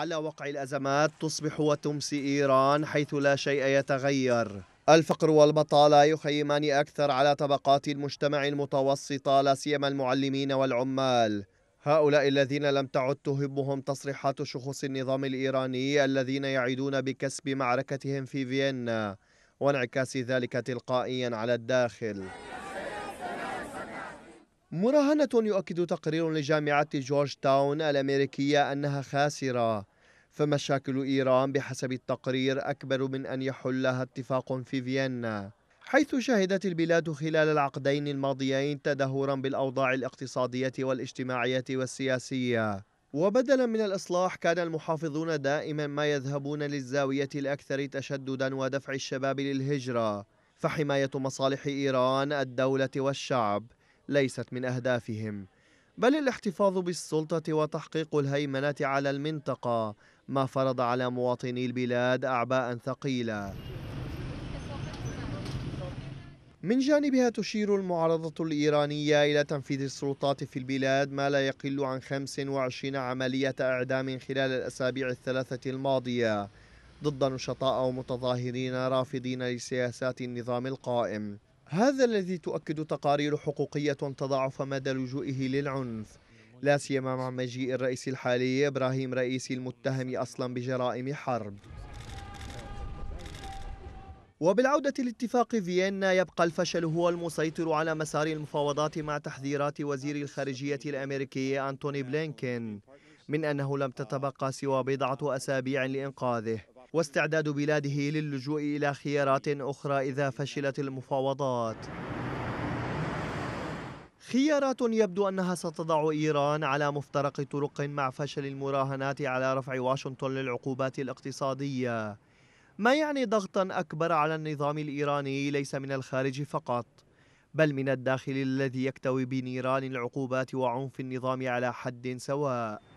على وقع الأزمات تصبح وتمسي إيران حيث لا شيء يتغير الفقر والبطالة يخيمان أكثر على طبقات المجتمع المتوسطة لا سيما المعلمين والعمال هؤلاء الذين لم تعد تهمهم تصريحات شخص النظام الإيراني الذين يعيدون بكسب معركتهم في فيينا وانعكاس ذلك تلقائيا على الداخل مراهنة يؤكد تقرير لجامعة جورج تاون الأمريكية أنها خاسرة فمشاكل إيران بحسب التقرير أكبر من أن يحلها اتفاق في فيينا حيث شهدت البلاد خلال العقدين الماضيين تدهورا بالأوضاع الاقتصادية والاجتماعية والسياسية وبدلا من الإصلاح كان المحافظون دائما ما يذهبون للزاوية الأكثر تشددا ودفع الشباب للهجرة فحماية مصالح إيران الدولة والشعب ليست من أهدافهم بل الاحتفاظ بالسلطة وتحقيق الهيمنة على المنطقة ما فرض على مواطني البلاد أعباء ثقيلة من جانبها تشير المعارضة الإيرانية إلى تنفيذ السلطات في البلاد ما لا يقل عن 25 عملية إعدام خلال الأسابيع الثلاثة الماضية ضد نشطاء ومتظاهرين رافضين لسياسات النظام القائم هذا الذي تؤكد تقارير حقوقية تضاعف مدى لجوئه للعنف لا سيما مع مجيء الرئيس الحالي إبراهيم رئيسي المتهم أصلا بجرائم حرب وبالعودة لاتفاق فيينا يبقى الفشل هو المسيطر على مسار المفاوضات مع تحذيرات وزير الخارجية الأمريكي أنتوني بلينكين من أنه لم تتبقى سوى بضعة أسابيع لإنقاذه واستعداد بلاده للجوء إلى خيارات أخرى إذا فشلت المفاوضات خيارات يبدو أنها ستضع إيران على مفترق طرق مع فشل المراهنات على رفع واشنطن للعقوبات الاقتصادية ما يعني ضغطا أكبر على النظام الإيراني ليس من الخارج فقط بل من الداخل الذي يكتوي بنيران العقوبات وعنف النظام على حد سواء